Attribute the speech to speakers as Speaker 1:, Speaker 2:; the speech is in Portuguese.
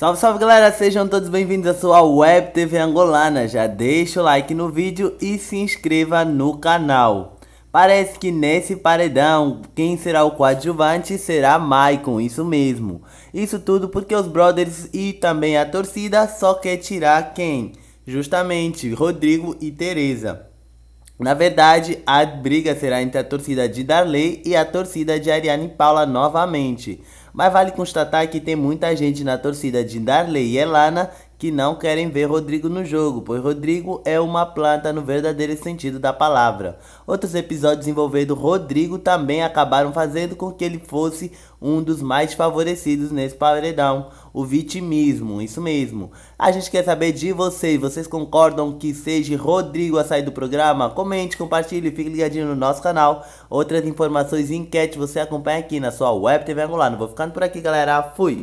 Speaker 1: Salve, salve galera, sejam todos bem-vindos à sua Web TV Angolana. Já deixa o like no vídeo e se inscreva no canal. Parece que nesse paredão, quem será o coadjuvante será Maicon, isso mesmo. Isso tudo porque os brothers e também a torcida só quer tirar quem? Justamente Rodrigo e Teresa. Na verdade, a briga será entre a torcida de Darley e a torcida de Ariane Paula novamente mas vale constatar que tem muita gente na torcida de Darley e Elana que não querem ver Rodrigo no jogo, pois Rodrigo é uma planta no verdadeiro sentido da palavra. Outros episódios envolvendo Rodrigo também acabaram fazendo com que ele fosse um dos mais favorecidos nesse paredão, o vitimismo, isso mesmo. A gente quer saber de vocês, vocês concordam que seja Rodrigo a sair do programa? Comente, compartilhe, fique ligadinho no nosso canal. Outras informações e enquete você acompanha aqui na sua web TV Angular. Não vou ficando por aqui, galera. Fui!